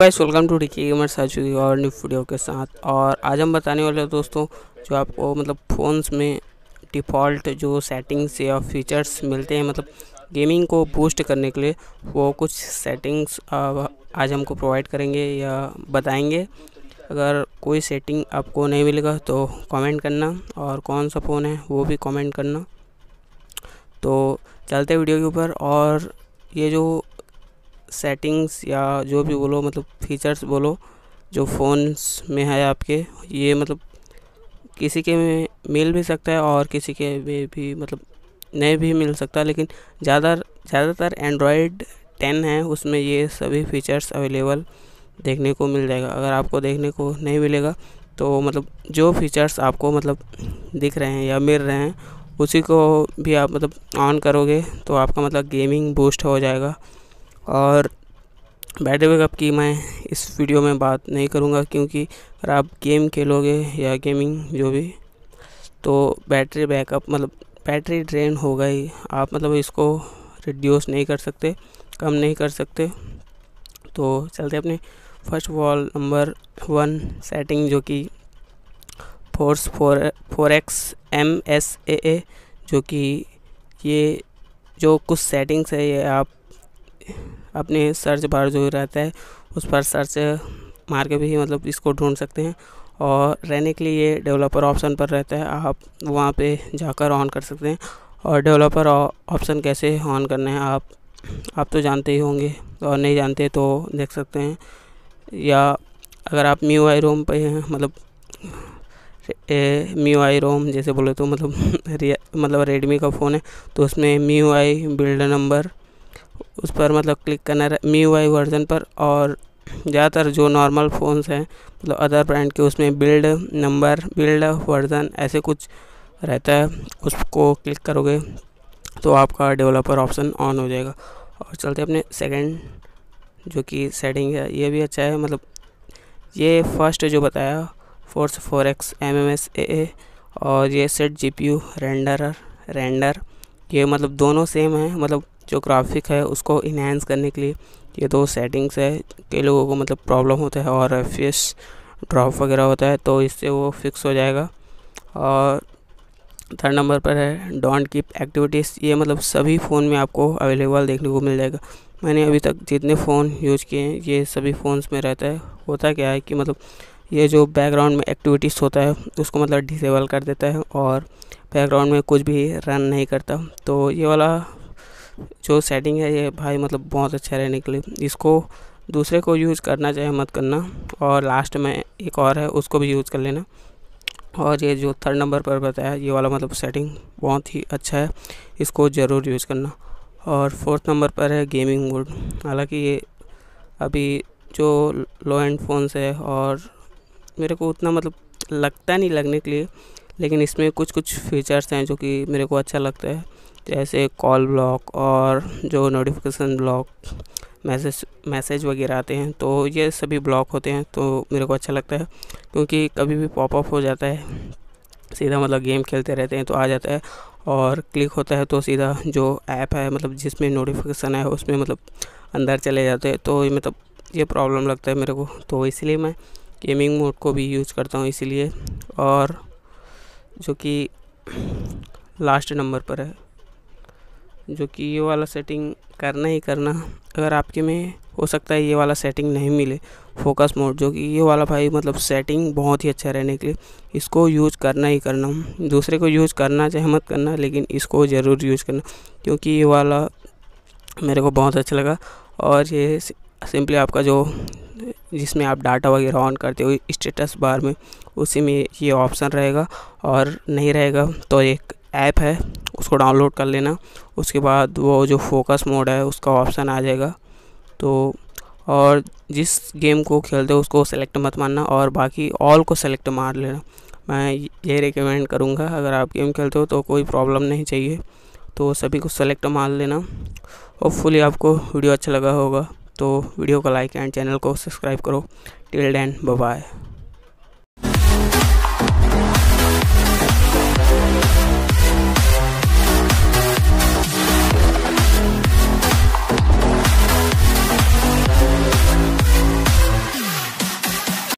guys welcome to Dicky gamer Saju और new video के साथ और आज हम बताने वाले हैं दोस्तों जो आपको मतलब फ़ोन्स में डिफ़ॉल्ट जो सेटिंग्स या फीचर्स मिलते हैं मतलब गेमिंग को बूस्ट करने के लिए वो कुछ सेटिंग्स आज हमको प्रोवाइड करेंगे या बताएंगे अगर कोई सेटिंग आपको नहीं मिलेगा तो कमेंट करना और कौन सा फ़ोन है वो भी कमेंट करना तो चलते वीडियो के ऊपर और ये जो सेटिंग्स या जो भी बोलो मतलब फ़ीचर्स बोलो जो फ़ोन्स में है आपके ये मतलब किसी के में मिल भी सकता है और किसी के में भी मतलब नहीं भी मिल सकता लेकिन ज़्यादा ज़्यादातर एंड्रॉयड टेन है उसमें ये सभी फीचर्स अवेलेबल देखने को मिल जाएगा अगर आपको देखने को नहीं मिलेगा तो मतलब जो फीचर्स आपको मतलब दिख रहे हैं या मिल रहे हैं उसी को भी आप मतलब ऑन करोगे तो आपका मतलब गेमिंग बूस्ट हो जाएगा और बैटरी बैकअप की मैं इस वीडियो में बात नहीं करूँगा क्योंकि अगर आप गेम खेलोगे या गेमिंग जो भी तो बैटरी बैकअप मतलब बैटरी ड्रेन हो गई आप मतलब इसको रिड्यूस नहीं कर सकते कम नहीं कर सकते तो चलते अपने first of all number one setting जो कि force four four X M S A A जो कि ये जो कुछ सेटिंग्स है ये आप अपने सर्च बार जो रहता है उस पर सर्च मार के भी मतलब इसको ढूंढ सकते हैं और रहने के लिए डेवलपर ऑप्शन पर रहता है आप वहाँ पे जाकर ऑन कर सकते हैं और डेवलपर ऑप्शन कैसे ऑन करना है आप आप तो जानते ही होंगे और नहीं जानते तो देख सकते हैं या अगर आप मी आई रोम पर हैं मतलब मी आई रोम जैसे बोले तो मतलब मतलब रेडमी का फ़ोन है तो उसमें मी आई बिल्डर नंबर उस पर मतलब क्लिक करना है मी वाई वर्जन पर और ज़्यादातर जो नॉर्मल फ़ोन्स हैं मतलब अदर ब्रांड के उसमें बिल्ड नंबर बिल्ड वर्जन ऐसे कुछ रहता है उसको क्लिक करोगे तो आपका डेवलपर ऑप्शन ऑन हो जाएगा और चलते अपने सेकंड जो कि सेटिंग है ये भी अच्छा है मतलब ये फर्स्ट जो बताया force four X M M S A और ये set G P U render render ये मतलब दोनों सेम हैं मतलब जो ग्राफिक है उसको इन्हेंस करने के लिए ये दो सेटिंग्स है कई लोगों को मतलब प्रॉब्लम होता है और फेस ड्रॉप वगैरह होता है तो इससे वो फिक्स हो जाएगा और थर्ड नंबर पर है डोंट कीप एक्टिविटीज़ ये मतलब सभी फ़ोन में आपको अवेलेबल देखने को मिल जाएगा मैंने अभी तक जितने फ़ोन यूज़ किए हैं ये सभी फ़ोन्स में रहता है होता क्या है कि मतलब ये जो बैकग्राउंड में एक्टिविटीज़ होता है उसको मतलब डिसेबल कर देता है और बैकग्राउंड में कुछ भी रन नहीं करता तो ये वाला जो सेटिंग है ये भाई मतलब बहुत अच्छा रहने के लिए इसको दूसरे को यूज़ करना चाहे मत करना और लास्ट में एक और है उसको भी यूज़ कर लेना और ये जो थर्ड नंबर पर बताया ये वाला मतलब सेटिंग बहुत ही अच्छा है इसको ज़रूर यूज़ करना और फोर्थ नंबर पर है गेमिंग मोड हालांकि ये अभी जो लो एंड फ़ोन्स है और मेरे को उतना मतलब लगता नहीं लगने के लिए लेकिन इसमें कुछ कुछ फीचर्स हैं जो कि मेरे को अच्छा लगता है जैसे कॉल ब्लॉक और जो नोटिफिकेशन ब्लॉक मैसेज मैसेज वगैरह आते हैं तो ये सभी ब्लॉक होते हैं तो मेरे को अच्छा लगता है क्योंकि कभी भी पॉपअप हो जाता है सीधा मतलब गेम खेलते रहते हैं तो आ जाता है और क्लिक होता है तो सीधा जो ऐप है मतलब जिसमें नोटिफिकेशन है उसमें मतलब अंदर चले जाते हैं तो ये मतलब ये प्रॉब्लम लगता है मेरे को तो इसलिए मैं गेमिंग मोड को भी यूज करता हूँ इसीलिए और जो कि लास्ट नंबर पर है जो कि ये वाला सेटिंग करना ही करना अगर आपके में हो सकता है ये वाला सेटिंग नहीं मिले फोकस मोड जो कि ये वाला भाई मतलब सेटिंग बहुत ही अच्छा रहने के लिए इसको यूज़ करना ही करना दूसरे को यूज़ करना चाहे मत करना लेकिन इसको ज़रूर यूज़ करना क्योंकि ये वाला मेरे को बहुत अच्छा लगा और ये सिंपली आपका जो जिसमें आप डाटा वगैरह ऑन करते हो स्टेटस बार में उसी में ये ऑप्शन रहेगा और नहीं रहेगा तो एक ऐप है उसको डाउनलोड कर लेना उसके बाद वो जो फोकस मोड है उसका ऑप्शन आ जाएगा तो और जिस गेम को खेलते हो उसको सेलेक्ट मत मारना और बाकी ऑल को सेलेक्ट मार लेना मैं ये रिकमेंड करूँगा अगर आप गेम खेलते हो तो कोई प्रॉब्लम नहीं चाहिए तो सभी को सेलेक्ट मार लेना होपफुली आपको वीडियो अच्छा लगा होगा तो वीडियो को लाइक एंड चैनल को सब्सक्राइब करो टिल डैन बाय